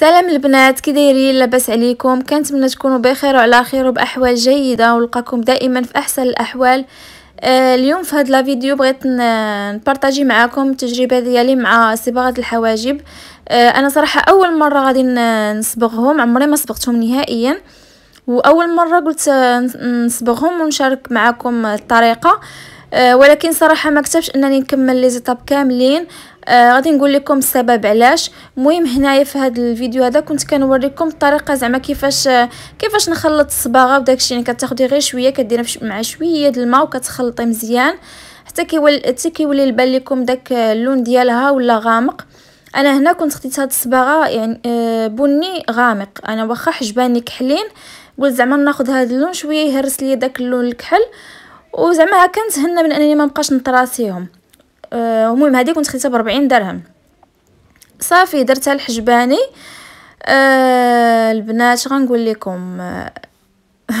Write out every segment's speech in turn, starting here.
سلام البنات كي دايرين لاباس عليكم كنتمنى تكونوا بخير وعلى خير وباحوال جيده ونلقاكم دائما في احسن الاحوال آه، اليوم في هاد الفيديو بغيت نبارطاجي معاكم التجربه ديالي مع صباغه الحواجب آه، انا صراحه اول مره غادي نصبغهم عمري ما صبغتهم نهائيا واول مره قلت آه، نصبغهم ونشارك معاكم الطريقه آه آه، ولكن صراحه ما كتبش انني نكمل لي زيتاب كاملين آه غادي نقول لكم السبب علاش مهم هنايا في هذا الفيديو هذا كنت كنوريكم الطريقه زعما كيفاش كيفاش نخلط الصباغه وداكشي يعني كتاخدي غير شويه كديرها مع شويه ديال الماء وكتخلطي مزيان حتى كيولي حتى كيولي البال لكم داك اللون ديالها ولا غامق انا هنا كنت خديت هاد الصباغه يعني آه بني غامق انا واخا حجباني كحلين قلت زعما ناخذ هاد اللون شويه يهرس لي داك اللون الكحل وزعما هكا نتهنى من انني ما بقاش نطراسيهم آه، المهم أه هذه كنت خديتها ب 40 درهم صافي درتها الحجباني أه البنات غنقول لكم أه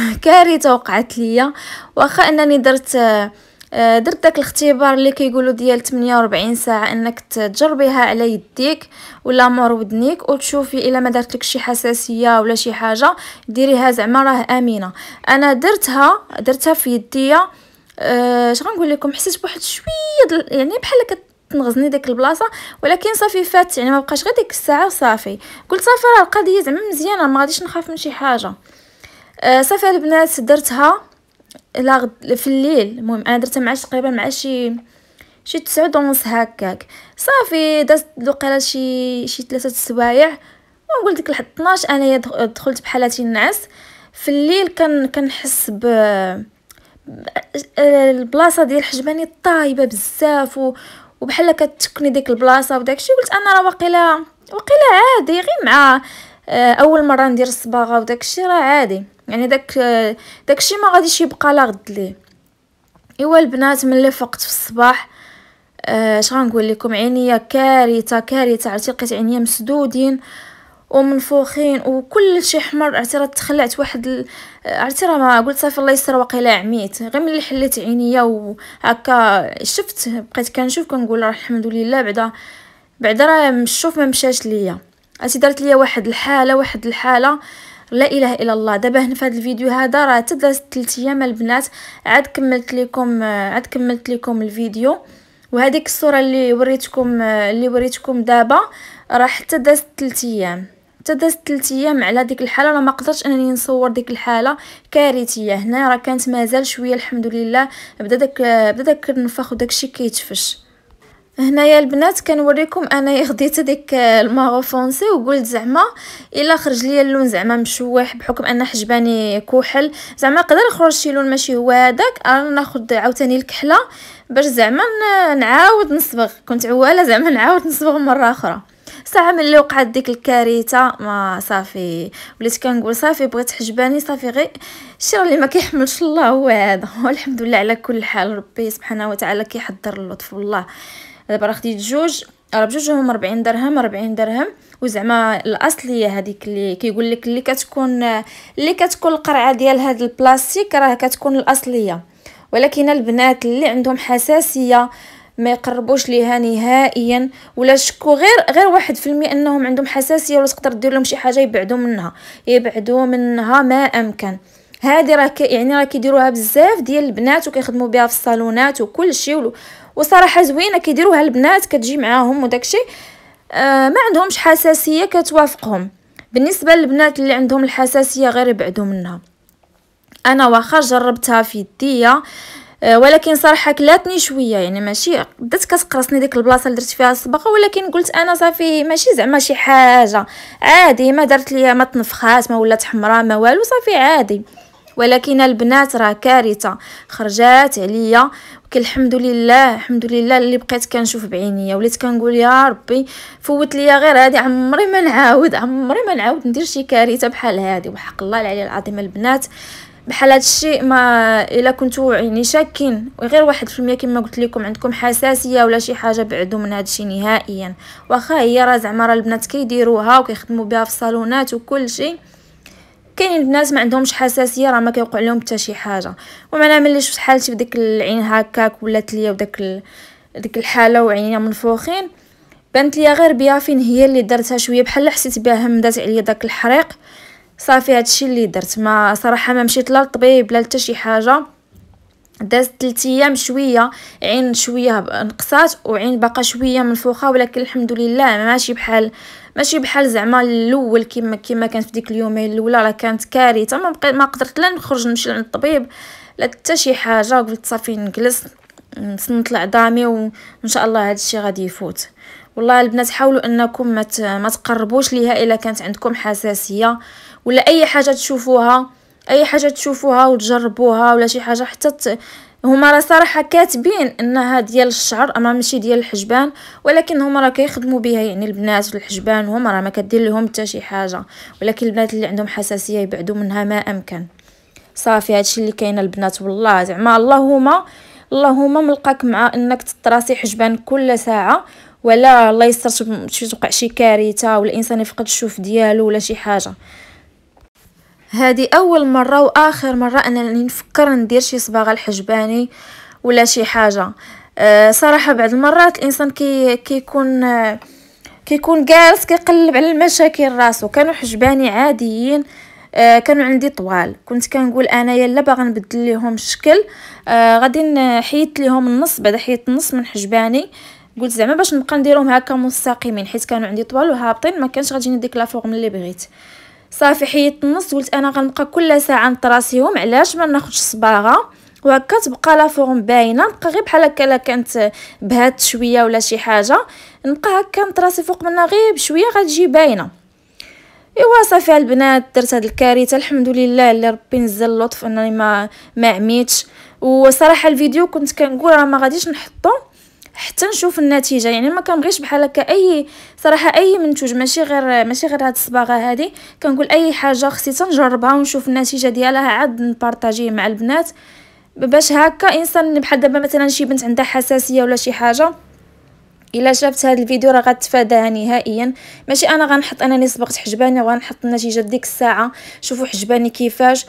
كارثه وقعت ليا واخا انني درت أه درت داك الاختبار اللي كيقولوا ديال 48 ساعه انك تجربيها على يديك ولا مور ودنيك وتشوفي الا ما دارت شي حساسيه ولا شي حاجه ديريها زعما راه امينه انا درتها درتها في يديا أه اش غنقول لكم حسيت بواحد شويه يعني بحال كتنغزني ديك البلاصه ولكن صافي فات يعني ما بقاش غير ديك الساعه صافي قلت صافي راه القضيه زعما مزيانه ما غاديش نخاف من شي حاجه أه صافي البنات درتها لا في الليل المهم انا درتها مع تقريبا مع شي شي 9 ونص هكاك صافي دازت وقيلا شي شي 3 السوايع ونقول ديك لحد 12 انايا دخلت بحالتي النعس في الليل كان كنحس ب البلاصه ديال الحجباني طايبه بزاف وبحال كتكني ديك البلاصه وداكشي قلت انا راه واقيلا واقيلا عادي غير مع آه، اول مره ندير الصباغه وداكشي راه عادي يعني داك آه، داكشي ما غاديش يبقى لا غد ليه ايوا البنات ملي فقت في الصباح آه، اش غنقول لكم عينيا كارثه كارثه عرفتي لقيت عينيا مسدودين ومنفوخين وكل شيء حمر عرفتي راه تخلعت واحد عرفتي راه ما قلت صافي الله يستر واقيلا عميت غير ملي حليت عينيا وهكا شفت بقيت كنشوف كنقول راه الحمد لله بعدا بعدا راه الشوف ما مشاش ليا عرفتي دارت ليا واحد الحاله واحد الحاله لا اله الا الله دابا هنا في هذا الفيديو هذا راه تدرس 3 ايام البنات عاد كملت لكم عاد كملت لكم الفيديو وهذيك الصوره اللي وريتكم اللي وريتكم دابا راه حتى دازت 3 ايام حتى دازت 3 ايام على ديك الحاله راه ما قدرتش انني نصور ديك الحاله كارثيه هنا راه كانت مازال شويه الحمد لله بدا داك بدا داك النفاخ الشيء كيتفش هنايا البنات كنوريكم انا خديت ديك الماغو فونسي وقلت زعما الا خرج ليا اللون زعما مشوح بحكم ان حجباني كحل زعما قدر يخرج شي لون ماشي هو هذاك انا ناخذ عاوتاني الكحله باش زعما نعاود نصبغ كنت عواله زعما نعاود نصبغ مره اخرى ساعه من اللي وقعت ديك الكارثه ما صافي وليت كنقول صافي بغيت حجباني صافي غير الشر اللي ما كيحملش الله هو هذا والحمد لله على كل حال ربي سبحانه وتعالى كيحضر اللطف والله دابا راه خديت جوج راه بجوجهم 40 درهم 40 درهم وزعما الاصليه هذيك اللي كيقول لك اللي كتكون اللي كتكون القرعه ديال هذا البلاستيك راه كتكون الاصليه ولكن البنات اللي عندهم حساسيه ما يقربوش ليها نهائيا ولا شكو غير غير واحد في المية انهم عندهم حساسيه ولا تقدر دير لهم شي حاجه يبعدوا منها يبعدوا منها ما امكن هذه راه يعني راه كيديروها بزاف ديال البنات وكيخدموا بها في الصالونات وكل شيء وصراحه زوينه كيديروها البنات كتجي معاهم وداكشي آه ما عندهمش حساسيه كتوافقهم بالنسبه للبنات اللي عندهم الحساسيه غير يبعدوا منها انا واخا جربتها في يديا آه، ولكن صراحه كلاتني شويه يعني ماشي بدات كتقرصني ديك البلاصه اللي درت فيها الصبغه ولكن قلت انا صافي ماشي زعما شي حاجه عادي ما دارت ليا ما تنفخات ما ولات حمراء ما والو صافي عادي ولكن البنات راه كارثه خرجات عليا الحمد لله الحمد لله اللي بقيت كنشوف بعينيا وليت كنقول يا ربي فوت ليا غير هذه عمري ما نعاود عمري ما نعاود ندير شي كارثه بحال هذه وحق الله العلي العظيم البنات بحال هادشي ما الا كنتو يعني شاكين غير واحد في المية كما قلت لكم عندكم حساسيه ولا شي حاجه بعدو من هادشي نهائيا واخا هي راه زعما راه البنات كيديروها وكيخدموا بها في الصالونات وكل شيء كاينين الناس ما عندهمش حساسيه راه ما كيوقع لهم حتى شي حاجه انا ملي شفت حالتي بديك العين هكاك ولات ليا وداك ديك الحاله وعينيا منفوخين بانت ليا غير بيافين هي اللي درتها شويه بحال حسيت بها همدات عليا داك الحريق صافي هادشي اللي درت ما صراحه ما مشيت لا للطبيب لا حتى شي حاجه دازت 3 ايام شويه عين شويه نقصات وعين باقا شويه منفوخه ولكن الحمد لله ماشي بحال ماشي بحال زعما الاول كما كما كانت في ديك اليومين الاولى راه كانت كارثه ما بقيت ما قدرت لا نخرج نمشي عند الطبيب لا حتى شي حاجه قلت صافي نجلس نصنت العظامي وان شاء الله هذا الشيء غادي يفوت والله البنات حاولوا انكم ما تقربوش ليها الا كانت عندكم حساسيه ولا اي حاجه تشوفوها اي حاجه تشوفوها وتجربوها ولا شي حاجه حتى هما راه صراحه كاتبين انها ديال الشعر اما ماشي ديال الحجبان ولكن هما راه كيخدموا بها يعني البنات في الحجبان هما راه ما كدير لهم حتى شي حاجه ولكن البنات اللي عندهم حساسيه يبعدوا منها ما امكن صافي هادشي اللي كاين البنات والله زعما اللهم اللهم ملقاك مع انك تطراسي حجبان كل ساعه ولا الله يستر توقع شي كارثه ولا الانسان يفقد الشوف ديالو ولا شي حاجه هذه اول مره واخر مره انني نفكر ندير شي صباغه الحجباني ولا شي حاجه آه، صراحه بعض المرات الانسان كي كيكون آه، كيكون جالس كيقلب على المشاكل راسو كانوا حجباني عاديين آه، كانوا عندي طوال كنت كنقول انا يلا باغا نبدل ليهم الشكل غادي نحيد ليهم النص بعد حيت النص من حجباني قلت زعما باش نبقى نديرهم هكا مستقيمين حيت كانوا عندي طوال وهابطين ما كانش غتجيني ديك لا فورم اللي بغيت صافي حيت النص قلت انا غنبقى كل ساعه نطراسيهم علاش ما ناخذش صباغه وهكا تبقى لا فورم باينه نبقى غير بحال هكا الا كانت بهات شويه ولا شي حاجه نبقى هكا نطراسي فوق منها غير بشويه غتجي باينه ايوا صافي البنات درت هاد الكارثه الحمد لله اللي ربي نزل اللطف انني ما ما عميتش وصراحه الفيديو كنت كنقول راه ما غاديش نحطو حتى نشوف النتيجه يعني ما كنبغيش بحال هكا اي صراحه اي منتوج ماشي غير ماشي غير هاد الصباغه هادي كنقول اي حاجه خصني تنجربها ونشوف النتيجه ديالها عاد نبارطاجيه مع البنات باش هكا انسان بحال دابا مثلا شي بنت عندها حساسيه ولا شي حاجه الا شافت هذا الفيديو راه غتفاداها نهائيا ماشي انا غنحط انني صبغت حجباني وغنحط النتيجه ديك الساعه شوفوا حجباني كيفاش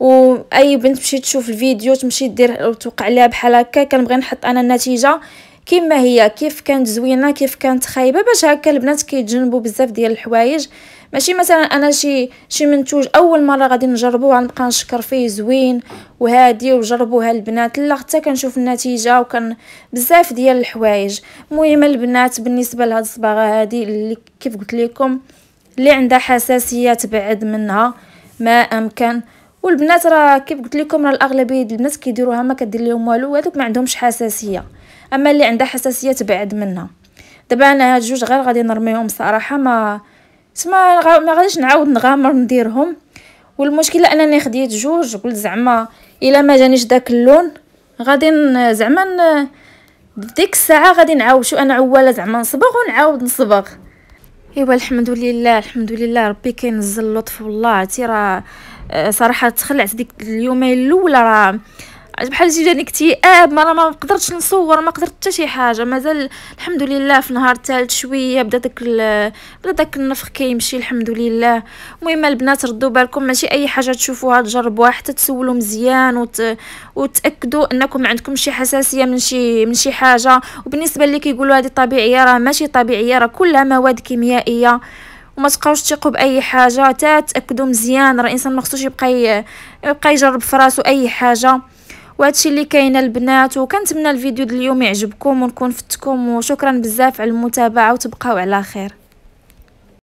واي بنت مشيت تشوف الفيديو تمشي دير وتوقع عليها بحال هكا كنبغي نحط انا النتيجه كما هي كيف كانت زوينه كيف كانت خايبه باش هكا البنات كيتجنبوا بزاف ديال الحوايج ماشي مثلا انا شي شي منتوج اول مره غادي نجربوه غنبقى نشكر فيه زوين وهادي وجربوها البنات لا حتى كنشوف النتيجه وكان بزاف ديال الحوايج المهم البنات بالنسبه لهاد الصباغه هادي اللي كيف قلت لكم اللي عندها حساسيه تبعد منها ما امكن والبنات راه كيف قلت لكم راه الاغلبيه ديال البنات كيديروها ما كدير لهم والو هذوك ما عندهمش حساسيه اما اللي عندها حساسيه تبعد منها دابا انا هاد جوج غير غادي نرميهم صراحه ما تما ما غاديش نعاود نغامر نديرهم والمشكله انني خديت جوج قلت زعما الا ما جانيش داك اللون غادي زعما ديك الساعه غادي نعاود شو انا عواله زعما نصبغ ونعاود نصبغ ايوا الحمد لله الحمد لله ربي كينزل اللطف والله عتي راه آه، صراحه تخلعت ديك اليومين الاولى راه بحال جاني اكتئاب ما ما قدرتش نصور ما قدرت حتى شي حاجه مازال الحمد لله في نهار الثالث شويه بدا داك بدا داك النفخ كيمشي الحمد لله المهم البنات ردوا بالكم ماشي اي حاجه تشوفوها تجربوها حتى تسولوا مزيان وت... وتاكدوا انكم عندكم شي حساسيه من شي من شي حاجه وبالنسبه اللي كيقولوا هذه طبيعيه راه ماشي طبيعيه راه كلها مواد كيميائيه وما تبقاوش تثقوا باي حاجه حتى تاكدوا مزيان راه الانسان مخصوش يبقى يبقى يجرب في راسو اي حاجه وهادشي اللي كاين البنات وكنتمنى الفيديو ديال اليوم يعجبكم ونكون فتكم وشكرا بزاف على المتابعه وتبقاو على خير